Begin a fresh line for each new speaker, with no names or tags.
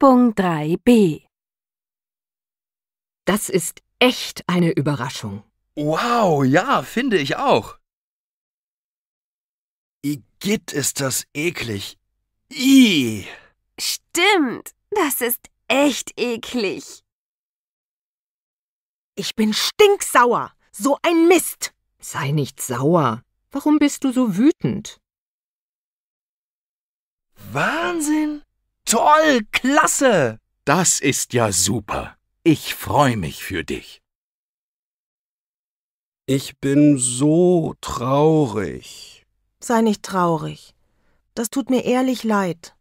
Übung 3b. Das ist echt eine Überraschung.
Wow, ja, finde ich auch. Igitt ist das eklig. I.
Stimmt, das ist echt eklig. Ich bin stinksauer. So ein Mist. Sei nicht sauer. Warum bist du so wütend? Wahnsinn! Toll, klasse! Das ist ja super. Ich freue mich für dich. Ich bin so traurig. Sei nicht traurig. Das tut mir ehrlich leid.